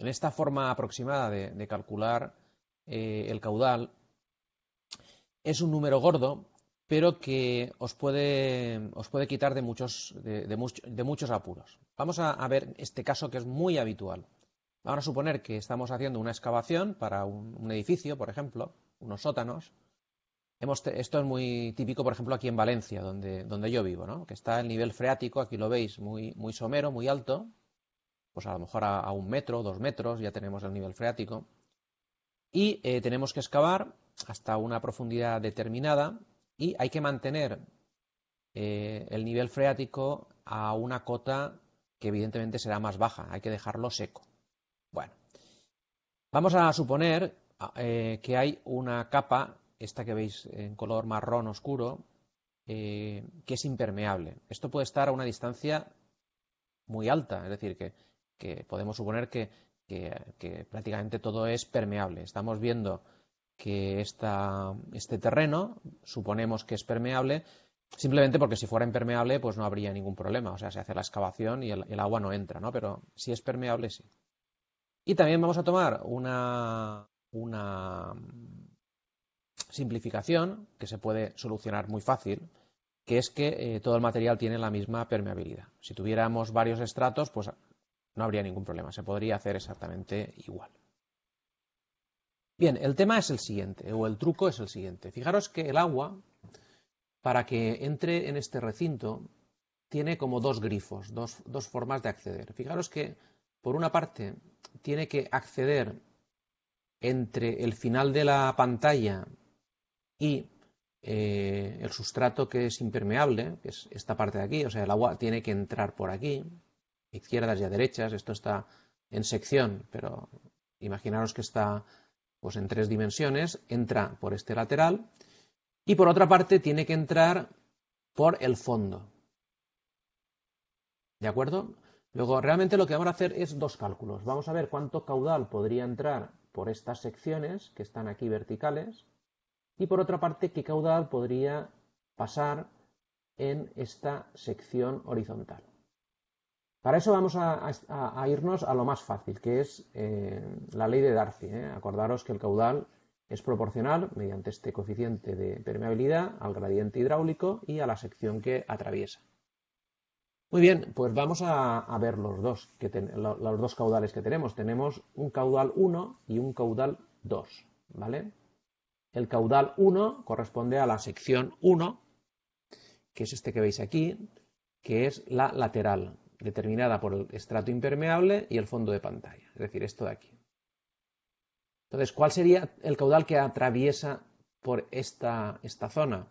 en esta forma aproximada de, calcular eh, el caudal, es un número gordo, pero que os puede, os puede quitar de muchos, muchos apuros. Vamos a, ver este caso que es muy habitual. Vamos a suponer que estamos haciendo una excavación para un, edificio, por ejemplo, unos sótanos. esto es muy típico, por ejemplo, aquí en Valencia, donde, donde yo vivo, ¿no? que está el nivel freático, aquí lo veis, muy, muy somero, muy alto, pues a lo mejor a, un metro, dos metros, ya tenemos el nivel freático. Y eh, tenemos que excavar hasta una profundidad determinada y hay que mantener eh, el nivel freático a una cota que evidentemente será más baja, hay que dejarlo seco. Bueno, vamos a suponer eh, que hay una capa, esta que veis en color marrón oscuro, que es impermeable. Esto puede estar a una distancia muy alta, es decir, que que podemos suponer que, prácticamente todo es permeable. Estamos viendo que este terreno suponemos que es permeable simplemente porque si fuera impermeable pues no habría ningún problema. O sea, se hace la excavación y el, agua no entra, ¿no? Pero si es permeable, sí. Y también vamos a tomar una, simplificación que se puede solucionar muy fácil, que es que eh, todo el material tiene la misma permeabilidad. Si tuviéramos varios estratos, pues no habría ningún problema, se podría hacer exactamente igual. Bien, el tema es el siguiente, o el truco es el siguiente. Fijaros que el agua, para que entre en este recinto, tiene como dos grifos, dos, formas de acceder. Fijaros que, por una parte, tiene que acceder entre el final de la pantalla y eh, el sustrato que es impermeable, que es esta parte de aquí, o sea, el agua tiene que entrar por aquí, izquierdas y a derechas, esto está en sección, pero imaginaros que está pues, en tres dimensiones, entra por este lateral y por otra parte tiene que entrar por el fondo. ¿De acuerdo? Luego, realmente lo que vamos a hacer es dos cálculos. Vamos a ver cuánto caudal podría entrar por estas secciones que están aquí verticales y por otra parte qué caudal podría pasar en esta sección horizontal. Para eso vamos a, irnos a lo más fácil, que es eh, la ley de Darcy. ¿eh? Acordaros que el caudal es proporcional mediante este coeficiente de permeabilidad al gradiente hidráulico y a la sección que atraviesa. Muy bien, pues vamos a, ver los dos, caudales que tenemos. Tenemos un caudal 1 y un caudal 2, ¿vale? El caudal 1 corresponde a la sección 1, que es este que veis aquí, que es la lateral determinada por el estrato impermeable y el fondo de pantalla, es decir, esto de aquí. Entonces, ¿cuál sería el caudal que atraviesa por esta, esta zona?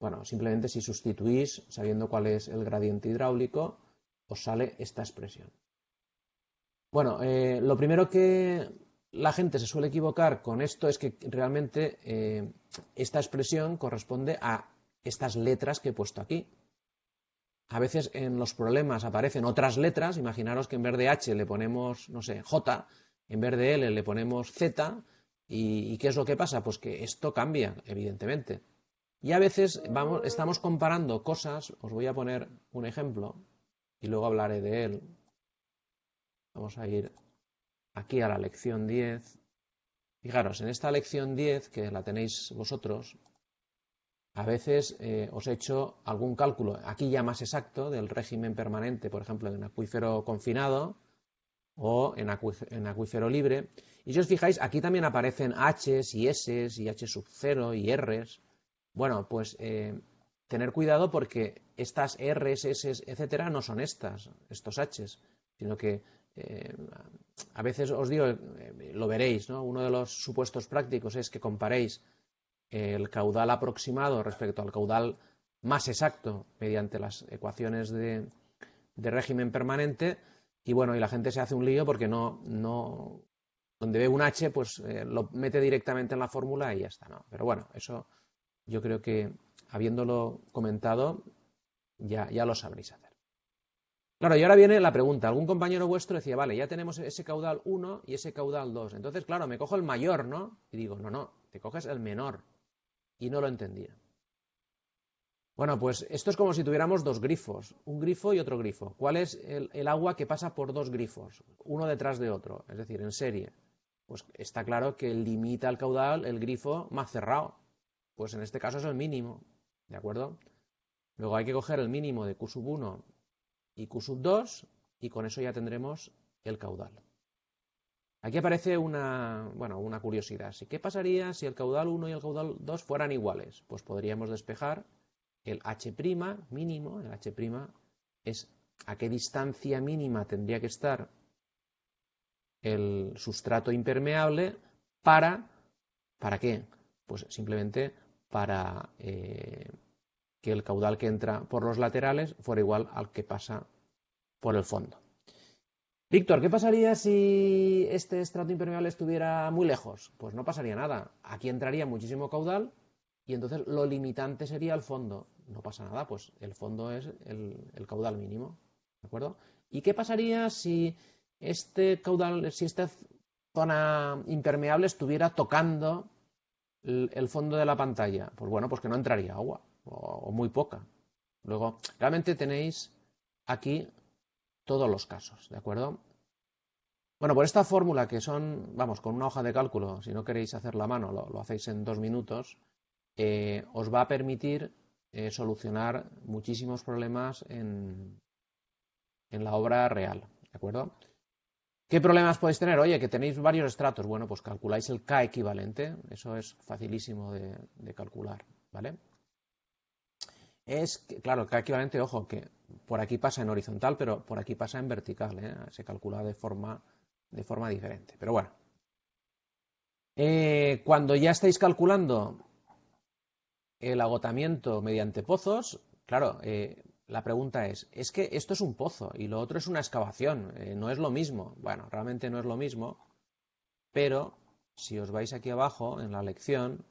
Bueno, simplemente si sustituís, sabiendo cuál es el gradiente hidráulico, os sale esta expresión. Bueno, eh, lo primero que la gente se suele equivocar con esto es que realmente eh, esta expresión corresponde a estas letras que he puesto aquí, a veces en los problemas aparecen otras letras, imaginaros que en vez de H le ponemos, no sé, J, en vez de L le ponemos Z, y, ¿qué es lo que pasa? Pues que esto cambia, evidentemente. Y a veces vamos, estamos comparando cosas, os voy a poner un ejemplo y luego hablaré de él. Vamos a ir aquí a la lección 10. Fijaros, en esta lección 10, que la tenéis vosotros, a veces eh, os he hecho algún cálculo, aquí ya más exacto, del régimen permanente, por ejemplo, en acuífero confinado o en, acuífero, libre. Y si os fijáis, aquí también aparecen Hs y S y H sub 0 y Rs. Bueno, pues eh, tener cuidado porque estas Rs, s's, etcétera, no son estas, estos Hs, sino que eh, a veces os digo, lo veréis, ¿no? Uno de los supuestos prácticos es que comparéis el caudal aproximado respecto al caudal más exacto mediante las ecuaciones de, de régimen permanente y bueno, y la gente se hace un lío porque no, no donde ve un H, pues eh, lo mete directamente en la fórmula y ya está, ¿no? Pero bueno, eso yo creo que habiéndolo comentado ya, ya lo sabréis hacer. Claro, y ahora viene la pregunta. Algún compañero vuestro decía, vale, ya tenemos ese caudal 1 y ese caudal 2. Entonces, claro, me cojo el mayor, ¿no? Y digo, no, no, te coges el menor y no lo entendía. Bueno, pues esto es como si tuviéramos dos grifos, un grifo y otro grifo. ¿Cuál es el, agua que pasa por dos grifos, uno detrás de otro, es decir, en serie? Pues está claro que limita el caudal el grifo más cerrado. Pues en este caso es el mínimo, ¿de acuerdo? Luego hay que coger el mínimo de Q 1 y Q 2 y con eso ya tendremos el caudal. Aquí aparece una, bueno, una curiosidad. ¿Qué pasaría si el caudal 1 y el caudal 2 fueran iguales? Pues podríamos despejar el h' mínimo, el h' es a qué distancia mínima tendría que estar el sustrato impermeable para, ¿para qué? Pues simplemente para eh, que el caudal que entra por los laterales fuera igual al que pasa por el fondo. Víctor, ¿qué pasaría si este estrato impermeable estuviera muy lejos? Pues no pasaría nada. Aquí entraría muchísimo caudal y entonces lo limitante sería el fondo. No pasa nada, pues el fondo es el, caudal mínimo. ¿De acuerdo? ¿Y qué pasaría si este caudal, si esta zona impermeable estuviera tocando el, fondo de la pantalla? Pues bueno, pues que no entraría agua o, o muy poca. Luego, realmente tenéis aquí todos los casos, ¿de acuerdo? Bueno, por esta fórmula que son, vamos, con una hoja de cálculo, si no queréis hacer la mano, lo, hacéis en dos minutos, eh, os va a permitir eh, solucionar muchísimos problemas en, la obra real, ¿de acuerdo? ¿Qué problemas podéis tener? Oye, que tenéis varios estratos. Bueno, pues calculáis el K equivalente. Eso es facilísimo de calcular, ¿vale? es, que, claro, que equivalente, ojo, que por aquí pasa en horizontal, pero por aquí pasa en vertical, ¿eh? se calcula de forma, de forma diferente. Pero bueno, eh, cuando ya estáis calculando el agotamiento mediante pozos, claro, eh, la pregunta es, es que esto es un pozo y lo otro es una excavación, no es lo mismo. Bueno, realmente no es lo mismo, pero si os vais aquí abajo en la lección,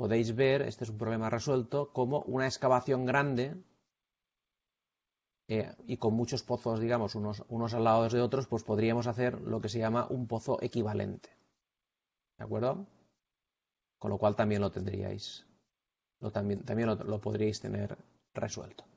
podéis ver, este es un problema resuelto, como una excavación grande eh, y con muchos pozos, digamos, unos, unos al lado de otros, pues podríamos hacer lo que se llama un pozo equivalente. ¿De acuerdo? Con lo cual también lo tendríais, también, también lo podríais tener resuelto.